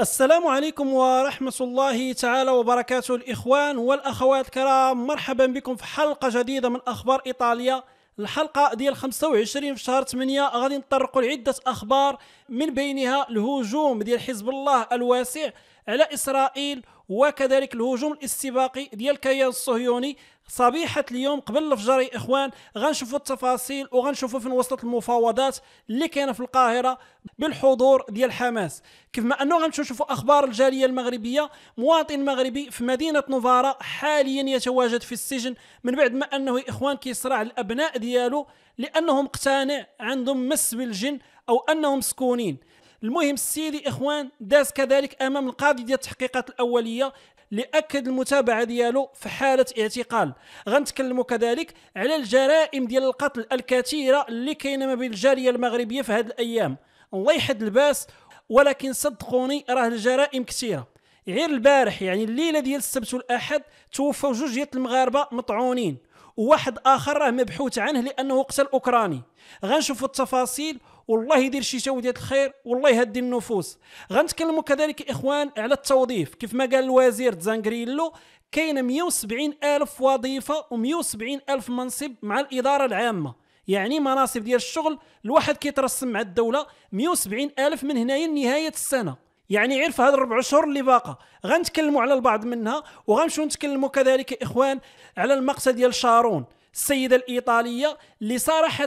السلام عليكم ورحمة الله تعالى وبركاته الإخوان والأخوات الكرام مرحبا بكم في حلقة جديدة من أخبار إيطاليا الحلقة ديال 25 في شهر 8 غادي نطرقوا لعدة أخبار من بينها الهجوم ديال حزب الله الواسع على إسرائيل وكذلك الهجوم الاستباقي ديال الكيان الصهيوني صبيحة اليوم قبل الفجر يا إخوان غنشوفوا التفاصيل وغنشوفوا فين وصلت المفاوضات اللي كاينة في القاهرة بالحضور ديال حماس كيف ما أنه غنمشيو نشوفوا أخبار الجالية المغربية مواطن مغربي في مدينة نوفارا حاليا يتواجد في السجن من بعد ما أنه يا إخوان كيصرع الأبناء ديالو لأنهم اقتنع عندهم مس بالجن أو أنهم مسكونين المهم السيدي اخوان داز كذلك امام القاضي ديال التحقيقات الاوليه لاكد المتابعه ديالو في حاله اعتقال غنتكلموا كذلك على الجرائم ديال القتل الكثيره اللي كاينه ما بين الجاليه المغربيه في هذه الايام الله يحد الباس ولكن صدقوني راه الجرائم كثيره غير البارح يعني الليله ديال السبت والاحد توفوا جوج ديال المغاربه مطعونين وواحد اخر راه مبحوث عنه لانه قتل اوكراني غنشوفوا التفاصيل والله يدير شي جو ديال الخير والله يهدي النفوس غنتكلموا كذلك اخوان على التوظيف كيف ما قال الوزير تزانغريلو كاين 170 الف وظيفه و170 الف منصب مع الاداره العامه يعني مناصب ديال الشغل الواحد كيترسم مع الدوله 170 الف من هنايا لنهايه السنه يعني عرف هاد الربع شهور اللي باقه غنتكلموا على البعض منها وغنمشيو نتكلموا كذلك اخوان على المقتل ديال شارون السيده الايطاليه اللي صراحه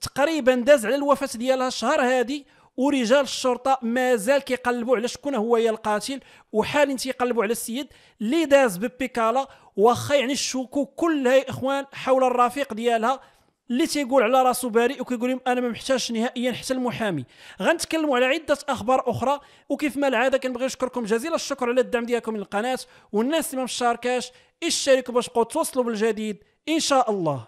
تقريبا داز على الوفاه ديالها الشهر هذه ورجال الشرطه مازال كيقلبوا على شكون هو يا القاتل وحاليا تيقلبوا على السيد اللي داز ببيكالا واخا يعني الشكوك كلها يا اخوان حول الرفيق ديالها اللي تيقول على راسه بريء وكيقول لهم انا ما محتاجش نهائيا حتى المحامي غنتكلموا على عده اخبار اخرى وكيف ما العاده كنبغي نشكركم جزيل الشكر على الدعم ديالكم للقناه والناس اللي ما مشاركاش اشتركوا باش توصلوا بالجديد إن شاء الله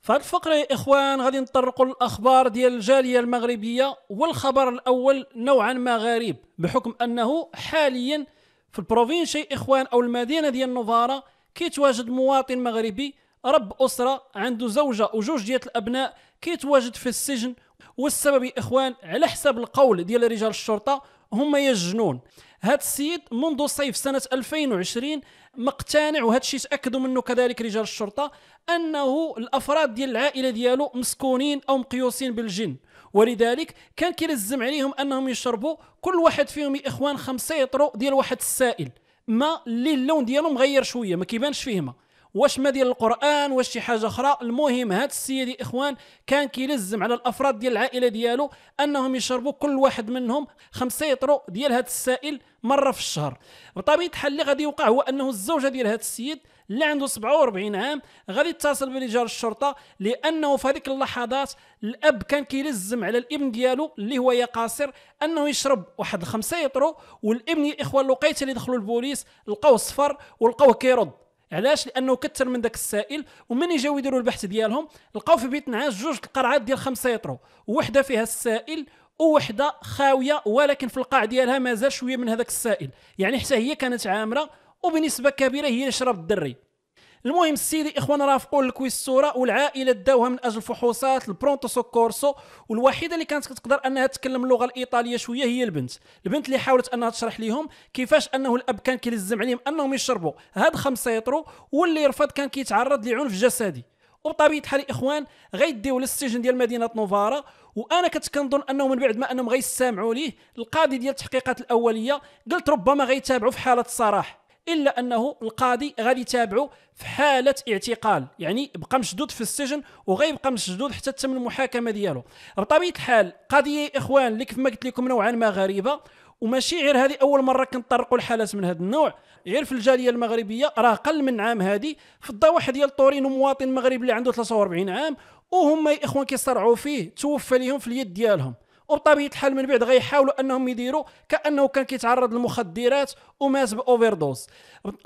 فهاد الفقرة يا إخوان غادي نطرقوا الأخبار ديال الجالية المغربية والخبر الأول نوعا ما غريب بحكم أنه حاليا في البروفينشي إخوان أو المدينة ديال نوفارا كيتواجد مواطن مغربي رب أسرة عنده زوجة وجوج ديال الأبناء كيتواجد في السجن والسبب يا إخوان على حسب القول ديال رجال الشرطة هما يجنون هذا السيد منذ صيف سنه 2020 مقتنع وهذا الشيء تاكدوا منه كذلك رجال الشرطه انه الافراد ديال العائله ديالو مسكونين او مقيوسين بالجن ولذلك كان كيلزم عليهم انهم يشربوا كل واحد فيهم يا اخوان خمسة يطرو ديال واحد السائل ما اللي اللون ديالو مغير شويه ما كيبانش فيه ما واش ما ديال القران واش شي حاجه اخرى المهم هذا السيد يا اخوان كان كيلزم على الافراد ديال العائله ديالو انهم يشربوا كل واحد منهم خمسة يطرو ديال هذا السائل مره في الشهر بطبيعه الحال اللي غادي يوقع هو انه الزوجه ديال هذا السيد اللي عنده 47 عام غادي يتصل برجال الشرطه لانه في هذيك اللحظات الاب كان كيلزم على الابن ديالو اللي هو يقاصر انه يشرب واحد خمسة يطرو والابن يا اخوان لقيت اللي دخلوا البوليس لقوه صفر ولقاوه كيرد علاش لانه كثر من داك السائل ومن يجاو يديروا البحث ديالهم لقاو في بيت نعاس جوج القرعات ديال 5 يطرو وحده فيها السائل وحده خاويه ولكن في القاع ديالها مازال شويه من هذاك السائل يعني حتى هي كانت عامره وبنسبه كبيره هي شرب الدري المهم السيدي اخوان رافقوا الكويس الصوره والعائله داوها من اجل فحوصات البرونتو سوكورسو والوحيده اللي كانت تقدر انها تتكلم اللغه الايطاليه شويه هي البنت البنت اللي حاولت انها تشرح لهم كيفاش انه الاب كان كيلزم عليهم انهم يشربوا هاد خمسة يطرو واللي يرفض كان كيتعرض لعنف جسدي وبطبيعه الحال الاخوان غيديو للسجن ديال مدينه نوفارا وانا كنت كنظن انه من بعد ما انهم غيسامعوا ليه القاضي ديال التحقيقات الاوليه قلت ربما غيتابعوا في حاله الصراح الا انه القاضي غادي يتابعه في حاله اعتقال يعني بقى مشدود في السجن وغيبقى مشدود حتى تم المحاكمه ديالو بطبيعه الحال قضيه اخوان اللي كيف ما قلت لكم نوعا ما غريبه وماشي غير هذه اول مره كنطرقوا لحالات من هذا النوع غير في الجاليه المغربيه راه قل من عام هذه في الضواحي ديال طورينو مواطن مغربي اللي عنده 43 عام وهم اخوان كيصرعوا فيه توفى لهم في اليد ديالهم وبطبيعه الحال من بعد غيحاولوا انهم يديروا كانه كان كيتعرض للمخدرات ومات باوفر دوز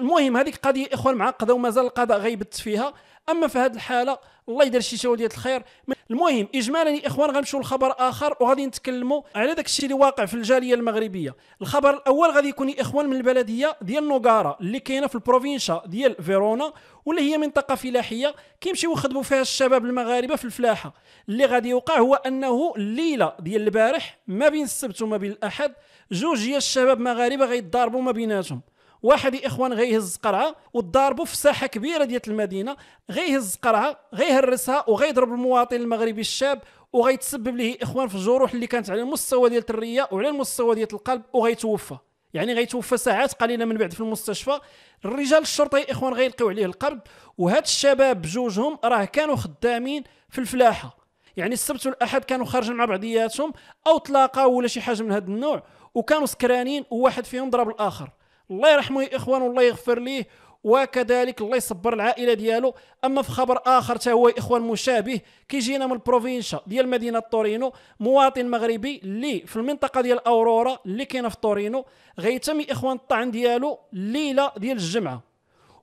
المهم هذيك قضيه اخوان معقده ومازال القضاء غيبت فيها اما في هذه الحاله الله يدير شي شو ديال الخير المهم اجمالا يا اخوان غنمشيو لخبر اخر وغادي نتكلموا على داك الشيء اللي واقع في الجاليه المغربيه الخبر الاول غادي يكون يا اخوان من البلديه ديال نوغارا اللي كاينه في البروفينشا ديال فيرونا واللي هي منطقه فلاحيه كيمشيو يخدموا فيها الشباب المغاربه في الفلاحه اللي غادي يوقع هو انه الليله ديال البارح ما بين السبت وما بين الاحد جوج ديال الشباب مغاربه غيتضاربوا ما بيناتهم واحد الاخوان غيهز قرعه وضاربوا في ساحه كبيره ديال المدينه غيهز قرعه غيهرسها وغيضرب المواطن المغربي الشاب وغيتسبب ليه اخوان في الجروح اللي كانت على المستوى ديال الريه وعلى المستوى ديال القلب وغيتوفى يعني غيتوفى ساعات قليله من بعد في المستشفى الرجال الشرطه يا اخوان غيلقيو عليه القلب وهاد الشباب بجوجهم راه كانوا خدامين في الفلاحه يعني السبت والاحد كانوا خارجين مع بعضياتهم او تلاقاو ولا شي حاجه من هذا النوع وكانوا سكرانين وواحد فيهم ضرب الاخر الله يرحمه اخوان الله يغفر ليه وكذلك الله يصبر العائله ديالو اما في خبر اخر حتى هو اخوان مشابه كيجينا من البروفينشا ديال مدينه تورينو مواطن مغربي اللي في المنطقه ديال اورورا اللي كاينه في تورينو غيتم اخوان الطعن ديالو الليله ديال الجمعه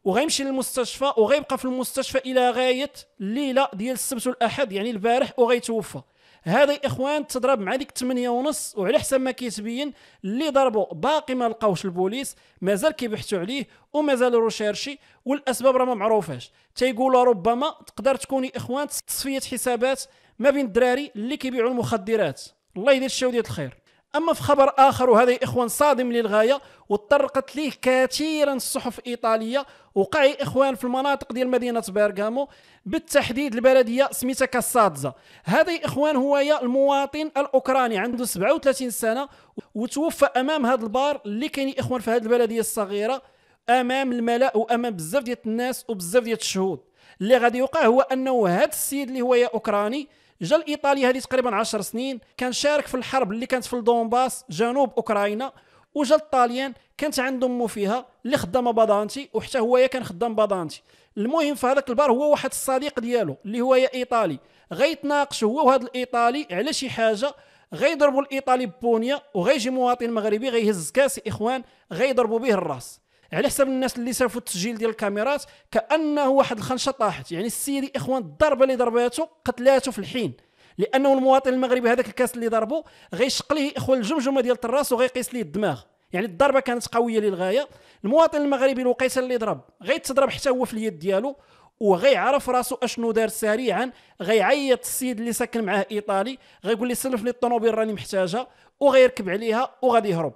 وغيمشي للمستشفى وغيبقى في المستشفى الى غايه الليله ديال السبت والاحد يعني البارح وغيتوفى هذا الاخوان تضرب مع ديك 8 ونص وعلى حسب ما كيتبين اللي ضربوا باقي ما لقاوش البوليس مازال كيبحثوا عليه ومازال روشيرشي والاسباب راه ما معروفاش تيقولوا ربما تقدر تكون اخوان تصفيه حسابات ما بين الدراري اللي كيبيعوا المخدرات الله يدير الشاو ديال الخير اما في خبر اخر وهذا يا اخوان صادم للغايه وتطرقت ليه كثيرا الصحف الايطاليه وقع يا اخوان في المناطق ديال مدينه بيرغامو بالتحديد البلديه سميتها كاسادزا هذا يا اخوان هو يا المواطن الاوكراني عنده 37 سنه وتوفى امام هذا البار اللي كاين يا اخوان في هذه البلديه الصغيره امام الملا وامام بزاف ديال الناس وبزاف ديال الشهود اللي غادي يوقع هو انه هذا السيد اللي هو يا اوكراني جا لايطاليا هذه تقريبا 10 سنين كان شارك في الحرب اللي كانت في الدونباس جنوب اوكرانيا وجا الطاليان كانت عندهم فيها اللي خدامه بادانتي وحتى هو كان خدام بادانتي المهم في هذاك البار هو واحد الصديق ديالو اللي هو يا ايطالي غيتناقش هو وهذا الايطالي على شي حاجه غيضربوا الايطالي ببونيا وغيجي مواطن مغربي غيهز كاس اخوان غيضربوا به الراس على حسب الناس اللي شافوا التسجيل ديال الكاميرات كانه واحد الخنشه طاحت يعني السيد اخوان الضربه اللي ضرباته قتلاته في الحين لانه المواطن المغربي هذاك الكاس اللي ضربه غيشق ليه اخوان الجمجمه ديال الراس وغيقيس ليه الدماغ يعني الضربه كانت قويه للغايه المواطن المغربي الوقيته اللي ضرب غيتضرب حتى هو في اليد ديالو وغيعرف راسو اشنو دار سريعا غيعيط السيد اللي ساكن معاه ايطالي غيقول لي سلف لي الطوموبيل راني محتاجها وغيركب عليها وغادي يهرب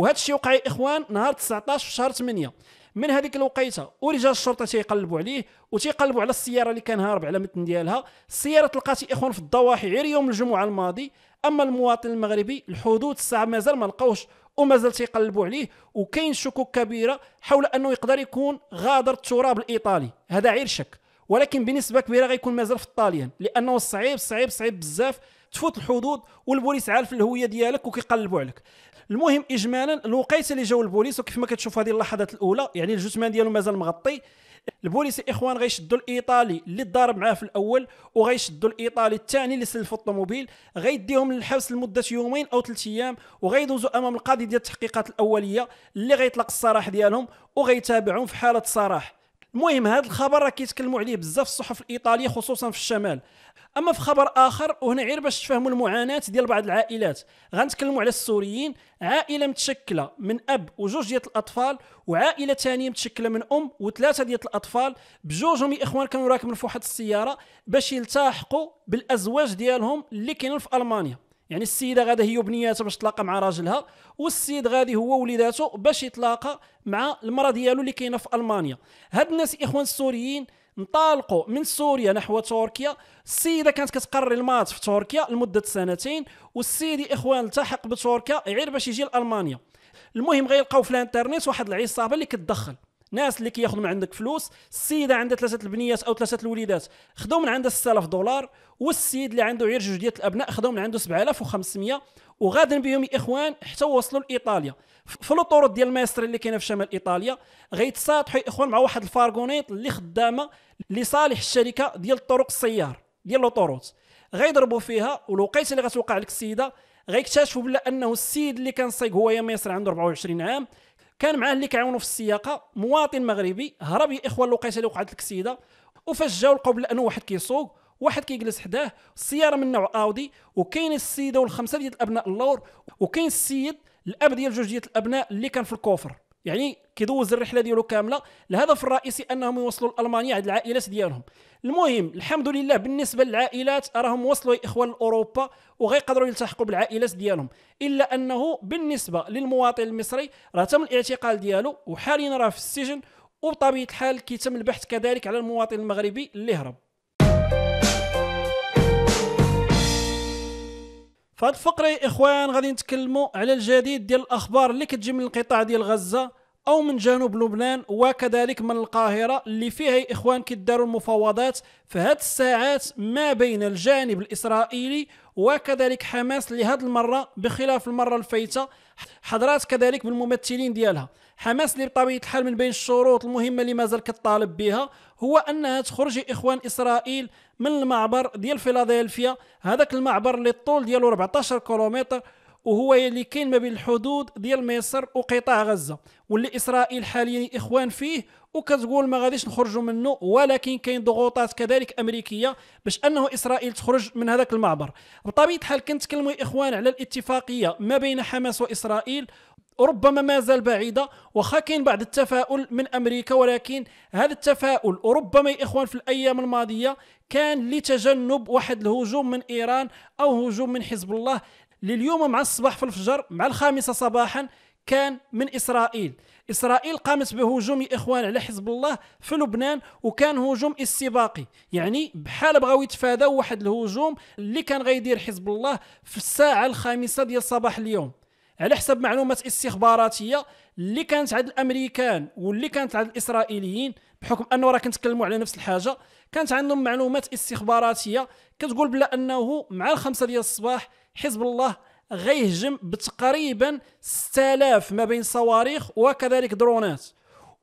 وهذا الشيء وقع يا اخوان نهار 19 في شهر 8 من هذيك الوقيته ورجال الشرطه تيقلبوا عليه وتيقلبوا على السياره اللي كان هارب على متن ديالها السياره تلقات اخوان في الضواحي غير يوم الجمعه الماضي اما المواطن المغربي الحدود الساعه مازال ما لقاوش ومازال تيقلبوا عليه وكاين شكوك كبيره حول انه يقدر يكون غادر التراب الايطالي هذا غير شك ولكن بنسبه كبيره غيكون مازال في الطاليان لانه صعيب صعيب صعيب بزاف تفوت الحدود والبوليس عارف الهويه ديالك وكيقلبوا عليك المهم اجمالا الوقيته اللي جاو البوليس وكيف ما كتشوف هذه اللحظات الاولى يعني الجثمان ديالو مازال مغطي البوليس الاخوان غيشدوا الايطالي اللي ضارب معاه في الاول وغيشدوا الايطالي الثاني اللي سلف الطوموبيل غيديهم للحبس لمده يومين او ثلاث ايام وغيدوزوا امام القاضي ديال التحقيقات الاوليه اللي غيطلق السراح ديالهم وغيتابعهم في حاله صراح المهم هذا الخبر راه كيتكلموا عليه بزاف الصحف الايطاليه خصوصا في الشمال اما في خبر اخر وهنا غير باش تفهموا المعاناه ديال بعض العائلات غنتكلموا على السوريين عائله متشكله من اب وجوج ديال الاطفال وعائله ثانيه متشكله من ام وثلاثه ديال الاطفال بجوجهم يا اخوان كانوا راكبين في واحد السياره باش يلتحقوا بالازواج ديالهم اللي كاينين في المانيا يعني السيده غادا هي وبنياتها باش تلاقى مع راجلها والسيد غادي هو وليداتو باش يتلاقى مع المرا ديالو اللي كاينه في المانيا هاد الناس الاخوان السوريين انطلقوا من سوريا نحو تركيا السيده كانت كتقرر المات في تركيا لمده سنتين والسيد الاخوان التحق بتركيا غير باش يجي لالمانيا المهم غيلقاو في الانترنت واحد العصابه اللي كتدخل ناس اللي كياخذوا من عندك فلوس السيده عندها ثلاثه البنيات او ثلاثه الوليدات خذوا من عندها 6000 دولار والسيد اللي عنده عير جوج ديال الابناء خذوا من عنده 7500 وغادا بهم الاخوان حتى وصلوا لايطاليا في الاطرط ديال الماستر اللي كاينه في شمال ايطاليا غيتصاطحوا الاخوان مع واحد الفارغونيط اللي خدامه لصالح الشركه ديال الطرق السيار ديال لوطوروت غيضربوا فيها والوقيته اللي غتوقع لك السيده غيكتشفوا بلا انه السيد اللي كان صيغ هو يا ميسر عنده 24 عام كان معاه اللي كيعاونو في السياقه مواطن مغربي هرب اخوان الوقيته اللي وقعت الكسيده وفاش جاو لقاو انه واحد كيسوق واحد كيجلس حداه السياره من نوع اودي وكاين السيده والخمسه ديال الابناء اللور وكاين السيد الاب ديال جوج ديال الابناء اللي كان في الكوفر يعني كيدوز الرحله ديالو كامله الهدف الرئيسي انهم يوصلوا لالمانيا عند العائلات ديالهم المهم الحمد لله بالنسبه للعائلات راهم وصلوا اخوان اوروبا وغيقدروا يلتحقوا بالعائلات ديالهم الا انه بالنسبه للمواطن المصري راه تم الاعتقال ديالو وحاليا راه في السجن وبطبيعه الحال كيتم البحث كذلك على المواطن المغربي اللي هرب فهاد الفقره يا اخوان غادي نتكلموا على الجديد ديال الاخبار اللي كتجي من القطاع ديال غزه او من جنوب لبنان وكذلك من القاهره اللي فيها اخوان كيداروا المفاوضات في هذه الساعات ما بين الجانب الاسرائيلي وكذلك حماس لهذه المره بخلاف المره الفايته حضرات كذلك بالممثلين ديالها حماس اللي بطبيعه الحال من بين الشروط المهمه اللي مازال كطالب بها هو انها تخرج اخوان اسرائيل من المعبر ديال فيلادلفيا هذاك المعبر اللي الطول ديالو 14 كيلومتر وهو اللي كاين ما بين الحدود ديال مصر وقطاع غزه واللي اسرائيل حاليا اخوان فيه وكتقول ما غاديش نخرجوا منه ولكن كاين ضغوطات كذلك امريكيه باش انه اسرائيل تخرج من هذاك المعبر بطبيعه الحال كنتكلموا يا اخوان على الاتفاقيه ما بين حماس واسرائيل ربما ما زال بعيدة وخا كاين بعض التفاؤل من أمريكا ولكن هذا التفاؤل ربما يا إخوان في الأيام الماضية كان لتجنب واحد الهجوم من إيران أو هجوم من حزب الله لليوم مع الصباح في الفجر مع الخامسة صباحا كان من إسرائيل إسرائيل قامت بهجوم إخوان على حزب الله في لبنان وكان هجوم استباقي يعني بحال بغاو يتفاداو واحد الهجوم اللي كان غيدير حزب الله في الساعة الخامسة ديال صباح اليوم على حسب معلومات استخباراتيه اللي كانت عند الامريكان واللي كانت عند الاسرائيليين بحكم انه راه كنتكلموا على نفس الحاجه كانت عندهم معلومات استخباراتيه كتقول بلا انه مع الخمسة ديال الصباح حزب الله غيهجم بتقريبا 6000 ما بين صواريخ وكذلك درونات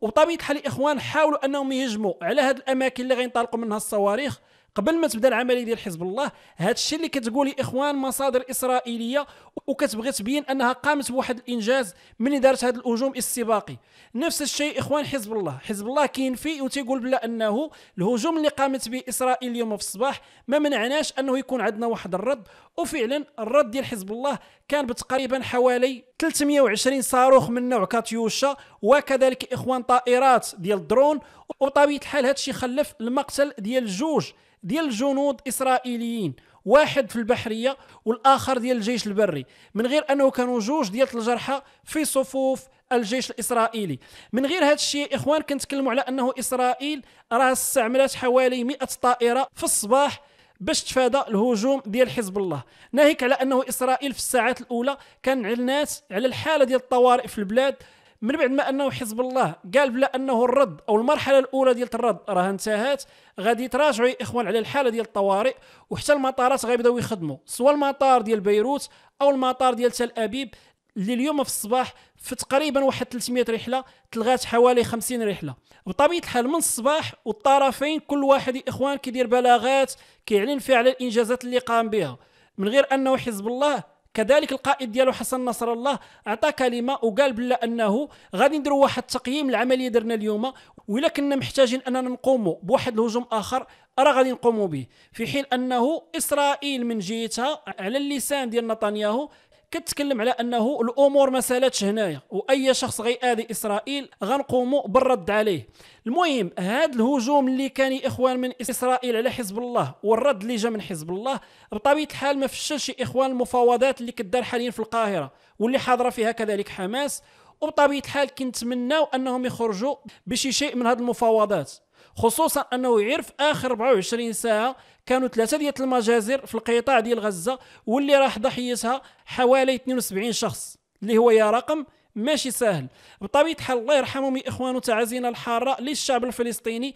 وبطبيعه الحال الاخوان حاولوا انهم يهجموا على هذه الاماكن اللي غينطلقوا منها الصواريخ قبل ما تبدا العمليه ديال حزب الله هذا الشيء اللي كتقولي اخوان مصادر اسرائيليه وكتبغي تبين انها قامت بواحد الانجاز من دارت هذا الهجوم الاستباقي نفس الشيء اخوان حزب الله حزب الله كينفي وتيقول بلا انه الهجوم اللي قامت به اسرائيل اليوم في الصباح ما منعناش انه يكون عندنا واحد الرد وفعلا الرد ديال حزب الله كان بتقريبا حوالي 320 صاروخ من نوع كاتيوشا وكذلك اخوان طائرات ديال الدرون وبطبيعه الحال هذا الشيء خلف المقتل ديال جوج ديال الجنود اسرائيليين واحد في البحريه والاخر ديال الجيش البري من غير انه كانوا جوج ديال الجرحى في صفوف الجيش الاسرائيلي من غير هذا الشيء اخوان كنتكلموا على انه اسرائيل راه استعملت حوالي 100 طائره في الصباح باش تفادى الهجوم ديال حزب الله ناهيك على انه اسرائيل في الساعات الاولى كان علنات على الحاله ديال الطوارئ في البلاد من بعد ما انه حزب الله قال بلا انه الرد او المرحله الاولى ديال الرد راه انتهت غادي يتراجعوا يا اخوان على الحاله ديال الطوارئ وحتى المطارات غيبداو يخدموا سواء المطار ديال بيروت او المطار ديال تل ابيب اللي اليوم في الصباح في تقريبا واحد 300 رحله تلغات حوالي 50 رحله بطبيعه الحال من الصباح والطرفين كل واحد يا اخوان كيدير بلاغات كيعلن فيها على الانجازات اللي قام بها من غير انه حزب الله كذلك القائد ديالو حسن نصر الله عطى كلمه وقال بلا انه غادي نديروا واحد التقييم العمليه درنا اليوم ولا كنا محتاجين اننا نقوموا بواحد الهجوم اخر راه غادي نقوموا به في حين انه اسرائيل من جهتها على اللسان ديال نتنياهو كتكلم على انه الامور ما سالتش هنايا واي شخص غيأذي اسرائيل غنقوموا بالرد عليه المهم هذا الهجوم اللي كان اخوان من اسرائيل على حزب الله والرد اللي جا من حزب الله بطبيعه الحال ما فشلش اخوان المفاوضات اللي كدار حاليا في القاهره واللي حاضره فيها كذلك حماس وبطبيعه الحال كنتمناو انهم يخرجوا بشي شيء من هذه المفاوضات خصوصا انه يعرف اخر 24 ساعه كانوا ثلاثه ديال المجازر في القطاع ديال غزه واللي راح ضحيتها حوالي 72 شخص اللي هو يا رقم ماشي سهل بطبيعه الحال الله يرحمهم يا اخوان تعازينا الحاره للشعب الفلسطيني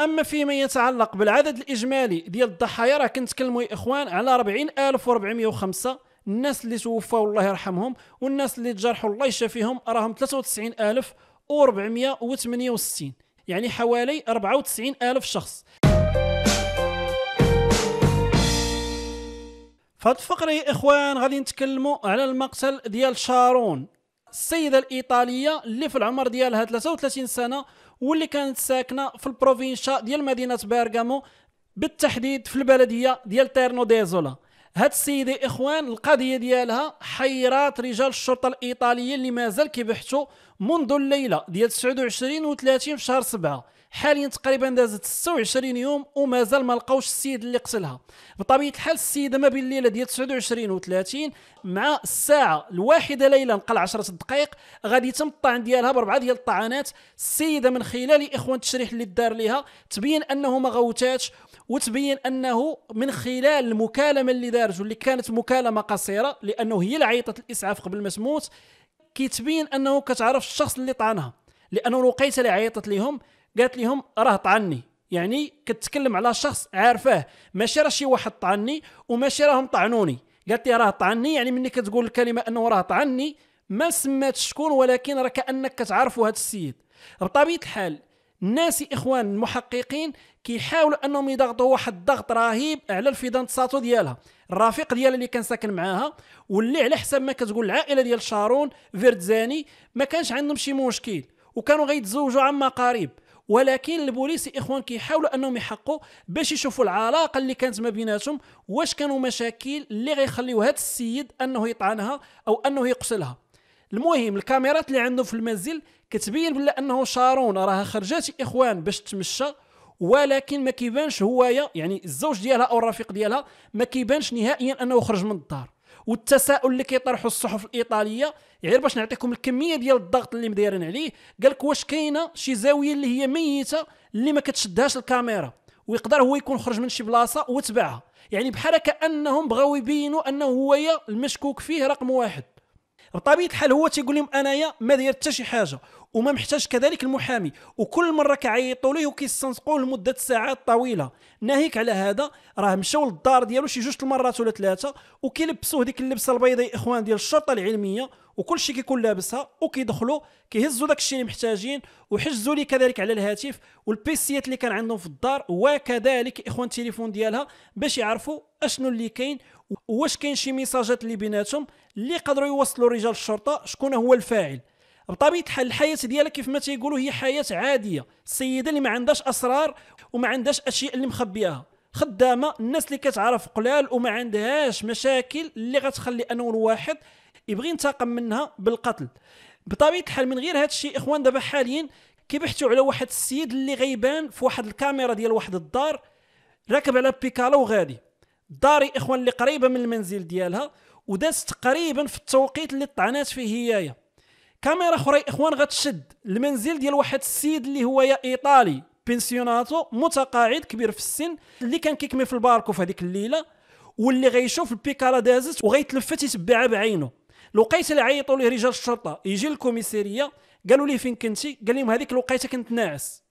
اما فيما يتعلق بالعدد الاجمالي ديال الضحايا راه كنتكلموا يا اخوان على 40405 الناس اللي توفوا الله يرحمهم والناس اللي تجرحوا الله يشافيهم راهم 93468 يعني حوالي 94 ألف شخص فهاد الفقرة يا إخوان غادي نتكلموا على المقتل ديال شارون السيدة الإيطالية اللي في العمر ديالها 33 سنة واللي كانت ساكنة في البروفينشا ديال مدينة بيرغامو بالتحديد في البلدية ديال تيرنو ديزولا هاد السيده اخوان القضيه ديالها حيرات رجال الشرطه الايطاليين اللي مازال كيبحثوا منذ الليله ديال 29 و30 في شهر 7 حاليا تقريبا دازت 26 يوم ومازال ما لقاوش السيد اللي قتلها بطبيعه الحال السيده ما بين الليله ديال 29 و 30 مع الساعه الواحده ليلا نقل 10 دقائق غادي يتم الطعن ديالها بربعه ديال الطعنات السيده من خلال اخوان التشريح اللي دار ليها تبين انه ما غوتاتش وتبين انه من خلال المكالمه اللي دارت واللي كانت مكالمه قصيره لانه هي اللي عيطت الاسعاف قبل ما تموت كيتبين انه كتعرف الشخص اللي طعنها لانه الوقيته اللي عيطت ليهم قالت لهم راه طعني يعني كتكلم على شخص عارفاه ماشي راه شي واحد طعني وماشي راهم طعنوني قالت لي راه طعني يعني ملي كتقول الكلمه انه راه طعني ما سماتش شكون ولكن راه كانك كتعرفوا هذا السيد بطبيعه الحال الناس اخوان المحققين كيحاولوا انهم يضغطوا واحد الضغط رهيب على الفيدان ساتو ديالها الرفيق ديالها اللي كان ساكن معاها واللي على حسب ما كتقول العائله ديال شارون فيرتزاني ما كانش عندهم شي مشكل وكانوا غيتزوجوا عما قريب ولكن البوليس الاخوان كيحاولوا انهم يحققوا باش يشوفوا العلاقه اللي كانت ما بيناتهم واش كانوا مشاكل اللي غيخليو هذا السيد انه يطعنها او انه يقتلها المهم الكاميرات اللي عندهم في المنزل كتبين بلا انه شارون راها خرجات اخوان باش تمشى ولكن ما كيبانش هوايا يعني الزوج ديالها او الرفيق ديالها ما كيبانش نهائيا انه خرج من الدار والتساؤل اللي كيطرحوا الصحف الايطاليه غير باش نعطيكم الكميه ديال الضغط اللي مدايرين عليه قال لك واش كاينه شي زاويه اللي هي ميته اللي ما كتشدهاش الكاميرا ويقدر هو يكون خرج من شي بلاصه وتبعها يعني بحال كانهم بغاو يبينوا انه هو المشكوك فيه رقم واحد بطبيعه الحال هو تيقول لهم انايا ما داير حتى شي حاجه وما محتاج كذلك المحامي وكل مره كيعيطوا ليه وكيستنسقوه لمده ساعات طويله ناهيك على هذا راه مشاو للدار ديالو شي جوج المرات ولا ثلاثه وكيلبسوه ديك اللبسه البيضاء اخوان ديال الشرطه العلميه وكل شيء كيكون لابسها وكيدخلوا كيهزوا داك الشيء اللي محتاجين وحجزوا لي كذلك على الهاتف والبيسيات اللي كان عندهم في الدار وكذلك اخوان التليفون ديالها باش يعرفوا اشنو اللي كاين واش كاين شي ميساجات اللي بيناتهم اللي قدروا يوصلوا رجال الشرطه شكون هو الفاعل بطبيعه الحال الحياه ديالها كيف ما تيقولوا هي حياه عاديه السيده اللي ما عندهاش اسرار وما عندهاش اشياء اللي مخبياها خدامه الناس اللي كتعرف قلال وما عندهاش مشاكل اللي غتخلي انه الواحد يبغي ينتقم منها بالقتل بطبيعه الحال من غير هذا الشيء اخوان دابا حاليا كيبحثوا على واحد السيد اللي غيبان في واحد الكاميرا ديال واحد الدار راكب على بيكالا وغادي داري اخوان اللي قريبه من المنزل ديالها ودازت تقريبا في التوقيت اللي طعنات فيه هيايا كاميرا اخرى اخوان غتشد المنزل ديال واحد السيد اللي هو يا ايطالي بنسيوناتو متقاعد كبير في السن اللي كان كيكمي في الباركو في هذيك الليله واللي غيشوف البيكالا دازت وغيتلفت يتبعها بعينه لقيت اللي عيطوا ليه رجال الشرطه يجي للكوميسيريه قالوا ليه فين كنتي قال لهم هذيك الوقيته كنت ناعس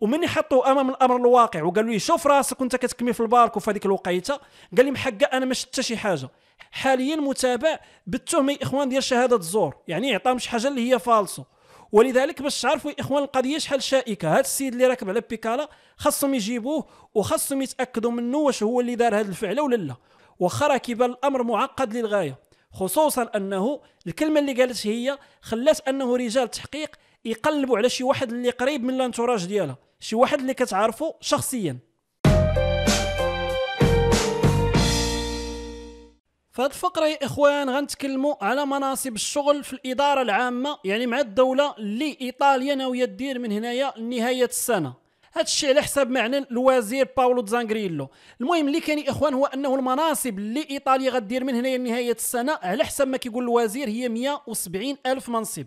ومني حطوه امام الامر الواقع وقالوا لي شوف راسك وانت كتكمي في الباركو في هذيك الوقيته قال لهم حقا انا ما شفت شي حاجه حاليا متابع بالتهمه الاخوان ديال شهاده الزور يعني عطاهم شي حاجه اللي هي فالصو ولذلك باش تعرفوا اخوان القضيه شحال شائكه هذا السيد اللي راكب على بيكالا خاصهم يجيبوه وخاصهم يتاكدوا منه واش هو اللي دار هذه الفعله ولا لا واخا راه كيبان الامر معقد للغايه خصوصا انه الكلمه اللي قالت هي خلات انه رجال التحقيق يقلبوا على شي واحد اللي قريب من الانتوراج ديالها شي واحد اللي كتعرفوا شخصيا في هذه الفقره يا اخوان غنتكلموا على مناصب الشغل في الاداره العامه يعني مع الدوله اللي ايطاليا ناويه دير من هنايا لنهايه السنه هذا الشيء على حساب معنى الوزير باولو زانغريلو المهم اللي كان اخوان هو انه المناصب اللي ايطاليا غدير من هنايا لنهايه السنه على حساب ما كيقول الوزير هي 170 الف منصب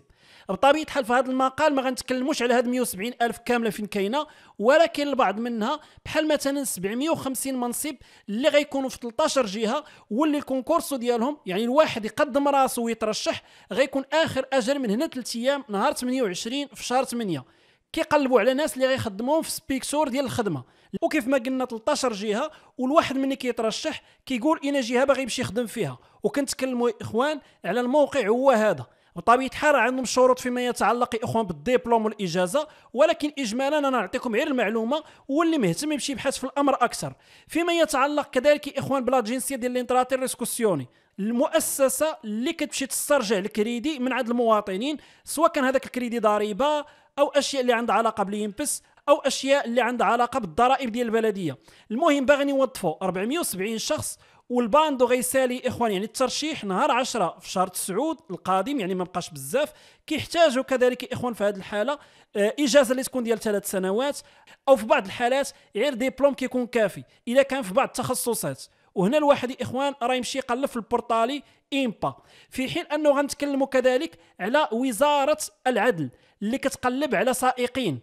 بطبيعه الحال في هذا المقال ما غنتكلموش على هاد 170 الف كامله فين كاينه ولكن البعض منها بحال مثلا 750 منصب اللي غيكونوا في 13 جهه واللي الكونكورسو ديالهم يعني الواحد يقدم راسه ويترشح غيكون اخر اجل من هنا 3 ايام نهار 28 في شهر 8 كيقلبوا على ناس اللي غيخدموهم في سبيكسور ديال الخدمه وكيف ما قلنا 13 جهه والواحد ملي كيترشح كيقول انا جهه باغي يمشي يخدم فيها وكنتكلموا اخوان على الموقع هو هذا بطبيعه الحال عندهم شروط فيما يتعلق اخوان بالدبلوم والاجازه ولكن اجمالا انا نعطيكم غير المعلومه واللي مهتم يمشي يبحث في الامر اكثر فيما يتعلق كذلك اخوان بلا جنسيه ديال الانتراتي ريسكوسيوني المؤسسه اللي كتمشي تسترجع الكريدي من عند المواطنين سواء كان هذاك الكريدي ضريبه او اشياء اللي عندها علاقه بالينبس او اشياء اللي عندها علاقه بالضرائب ديال البلديه المهم باغي نوظفوا 470 شخص والباندو غيسالي اخوان يعني الترشيح نهار 10 في شهر 9 القادم يعني ما بقاش بزاف كيحتاجوا كذلك اخوان في هذه الحاله آه، اجازه اللي تكون ديال ثلاث سنوات او في بعض الحالات غير ديبلوم كيكون كافي اذا كان في بعض التخصصات وهنا الواحد يا اخوان راه يمشي يقلب في البورطالي امبا في حين انه غنتكلموا كذلك على وزاره العدل اللي كتقلب على سائقين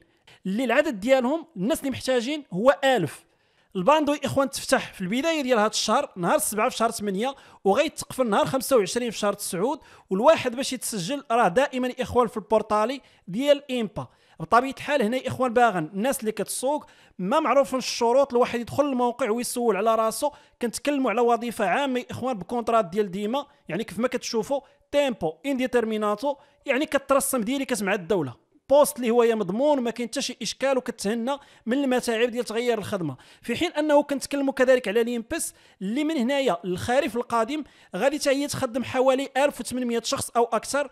اللي العدد ديالهم الناس اللي محتاجين هو 1000 الباندو اخوان تفتح في البدايه ديال هذا الشهر نهار 7 في شهر 8 وغيتقفل نهار 25 في شهر 9 والواحد باش يتسجل راه دائما اخوان في البورتالي ديال امبا بطبيعه الحال هنا اخوان باغا الناس اللي كتسوق ما معروفين الشروط الواحد يدخل الموقع ويسول على راسو كنتكلموا على وظيفه عامه اخوان بكونترات ديال ديما يعني كيف ما كتشوفوا تيمبو انديترميناتو يعني كترسم ديالي كتمع الدوله بوست اللي هو مضمون وما كاين حتى شي اشكال وكتهنى من المتاعب ديال تغيير الخدمه في حين انه كنتكلموا كذلك على ليمبس اللي من هنايا الخريف القادم غادي حتى هي تخدم حوالي 1800 شخص او اكثر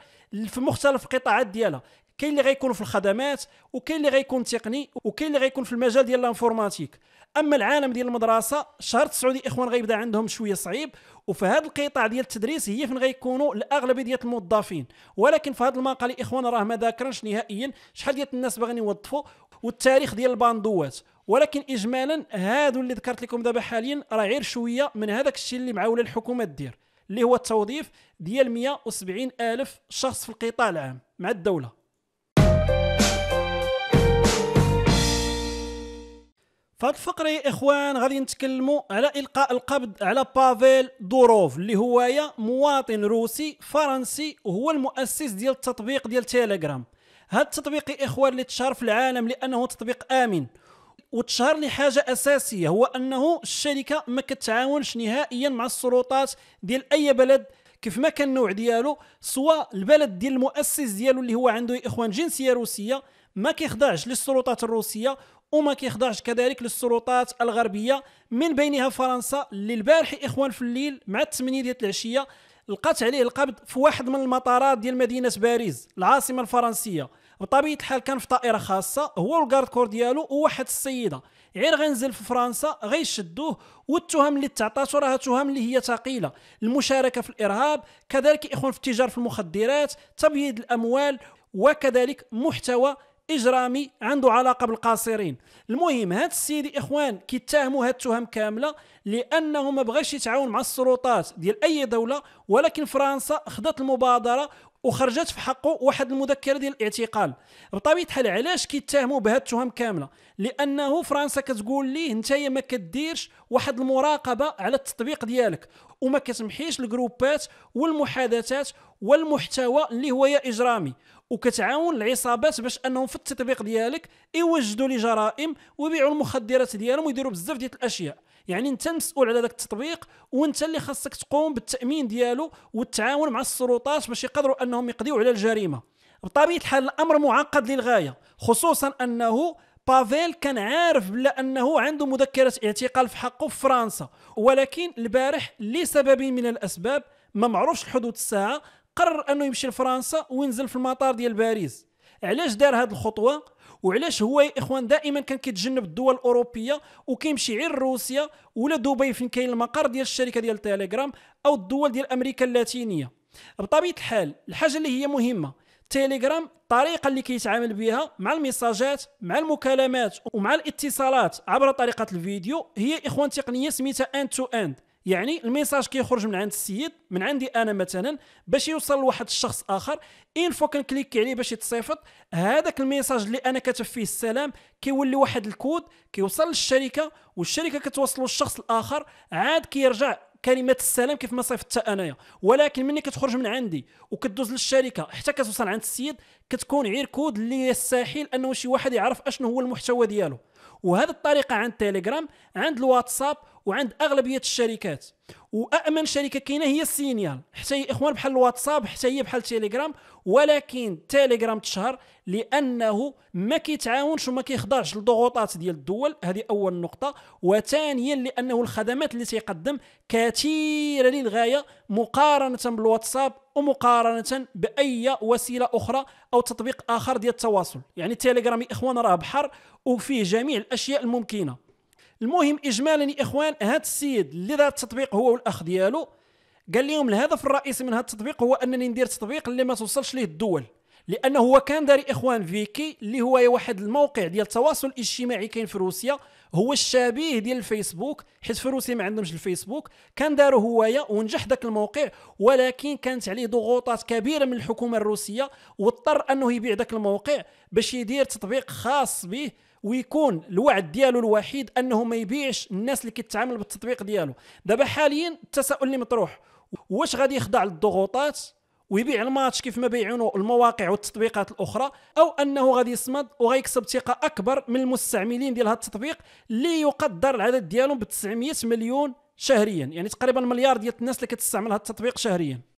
في مختلف القطاعات ديالها كاين اللي غيكون في الخدمات وكاين اللي غيكون تقني وكاين اللي غيكون في المجال ديال الانفورماتيك اما العالم ديال المدرسه شهر تسعود اخوان غيبدا عندهم شويه صعيب وفي هذا القطاع ديال التدريس هي فين غيكونوا الاغلبيه ديال الموظفين ولكن في هذا المقال الاخوان راه ما ذاكرنش نهائيا شحال ديال الناس باغيين يوظفوا والتاريخ ديال الباندوات ولكن اجمالا هادو اللي ذكرت لكم دابا حاليا راه غير شويه من هذاك الشيء اللي معاوله الحكومه دير اللي هو التوظيف ديال 170 الف شخص في القطاع العام مع الدوله فهاد الفقره يا اخوان غادي نتكلموا على القاء القبض على بافيل دوروف اللي هو مواطن روسي فرنسي وهو المؤسس ديال التطبيق ديال تيليجرام هاد التطبيق يا اخوان اللي تشهر في العالم لانه تطبيق امن وتشهر لحاجه اساسيه هو انه الشركه ما كتعاونش نهائيا مع السلطات ديال اي بلد كيف ما كان النوع ديالو سواء البلد ديال المؤسس ديالو اللي هو عنده يا اخوان جنسيه روسيه ما كيخضعش للسلطات الروسيه وما كيخضعش كذلك للسلطات الغربيه من بينها فرنسا اللي البارح اخوان في الليل مع الثمانيه ديال العشيه لقات عليه القبض في واحد من المطارات ديال مدينه باريس العاصمه الفرنسيه بطبيعه الحال كان في طائره خاصه هو والكارد كور ديالو وواحد السيده غير غينزل في فرنسا غيشدوه والتهم اللي تعطاتو راها تهم اللي هي ثقيله المشاركه في الارهاب كذلك اخوان في التجاره في المخدرات تبييض الاموال وكذلك محتوى اجرامي عنده علاقه بالقاصرين المهم هاد السيد اخوان كيتهموا هاد التهم كامله لانه ما بغاش يتعاون مع السلطات ديال اي دوله ولكن فرنسا خدت المبادره وخرجت في حقه واحد المذكره ديال الاعتقال بطبيعه الحال علاش كيتهموا بهاد التهم كامله لانه فرنسا كتقول ليه نتايا ما كديرش واحد المراقبه على التطبيق ديالك وما كتمحيش الجروبات والمحادثات والمحتوى اللي هو يا اجرامي وكتعاون العصابات باش انهم في التطبيق ديالك يوجدوا لي جرائم ويبيعوا المخدرات ديالهم ويديروا بزاف ديال الاشياء يعني انت مسؤول على ذاك التطبيق وانت اللي خاصك تقوم بالتامين ديالو والتعاون مع السلطات باش يقدروا انهم يقضيو على الجريمه بطبيعه الحال الامر معقد للغايه خصوصا انه بافيل كان عارف بلا انه عنده مذكره اعتقال في حقه في فرنسا ولكن البارح لسبب من الاسباب ما معروفش الحدود الساعه قرر انه يمشي لفرنسا وينزل في المطار ديال باريس علاش دار هذه الخطوه وعلاش هو يا اخوان دائما كان كيتجنب الدول الاوروبيه وكيمشي غير لروسيا ولا دبي فين كاين المقر ديال الشركه ديال تيليجرام او الدول ديال امريكا اللاتينيه بطبيعه الحال الحاجه اللي هي مهمه تيليجرام الطريقه اللي كيتعامل بها مع الميساجات مع المكالمات ومع الاتصالات عبر طريقه الفيديو هي اخوان تقنيه سميتها اند تو اند يعني الميساج كيخرج من عند السيد من عندي انا مثلا باش يوصل لواحد الشخص اخر اين فو كنكليك عليه باش يتصيفط هذاك الميساج اللي انا كتب فيه السلام كيولي واحد الكود كيوصل للشركه والشركه كتوصلو للشخص الاخر عاد كيرجع كلمه السلام كيف ما صيفطتها انايا ولكن ملي كتخرج من عندي وكدوز للشركه حتى كتوصل عند السيد كتكون غير كود اللي يستحيل انه شي واحد يعرف اشنو هو المحتوى ديالو وهذه الطريقه عند تيليجرام عند الواتساب وعند اغلبيه الشركات وامن شركه كاينه هي السينيال حتى هي اخوان بحال الواتساب حتى هي بحال تيليجرام ولكن تيليجرام تشهر لانه ما كيتعاونش وما كيخضعش للضغوطات ديال الدول هذه اول نقطه وثانيا لانه الخدمات اللي تيقدم كثيره للغايه مقارنه بالواتساب ومقارنه باي وسيله اخرى او تطبيق اخر ديال التواصل يعني تيليجرام يا اخوان راه بحر وفيه جميع الاشياء الممكنه المهم اجمالا يا اخوان هذا السيد اللي دار التطبيق هو والاخ ديالو قال لهم الهدف الرئيسي من هذا التطبيق هو انني ندير تطبيق اللي ما توصلش ليه الدول لانه هو كان داري اخوان فيكي اللي هو واحد الموقع ديال التواصل الاجتماعي كاين في روسيا هو الشبيه ديال الفيسبوك حيت في روسيا ما عندهمش الفيسبوك كان داره هوايا ونجح ذاك الموقع ولكن كانت عليه ضغوطات كبيره من الحكومه الروسيه واضطر انه يبيع ذاك الموقع باش يدير تطبيق خاص به ويكون الوعد ديالو الوحيد انه ما يبيعش الناس اللي كيتعامل بالتطبيق ديالو دابا حاليا التساؤل اللي مطروح واش غادي يخضع للضغوطات ويبيع الماتش كيف ما بيعونه المواقع والتطبيقات الاخرى او انه غادي يصمد وغيكسب ثقه اكبر من المستعملين ديال هذا التطبيق اللي يقدر العدد ديالهم ب 900 مليون شهريا يعني تقريبا مليار ديال الناس اللي كتستعمل هذا التطبيق شهريا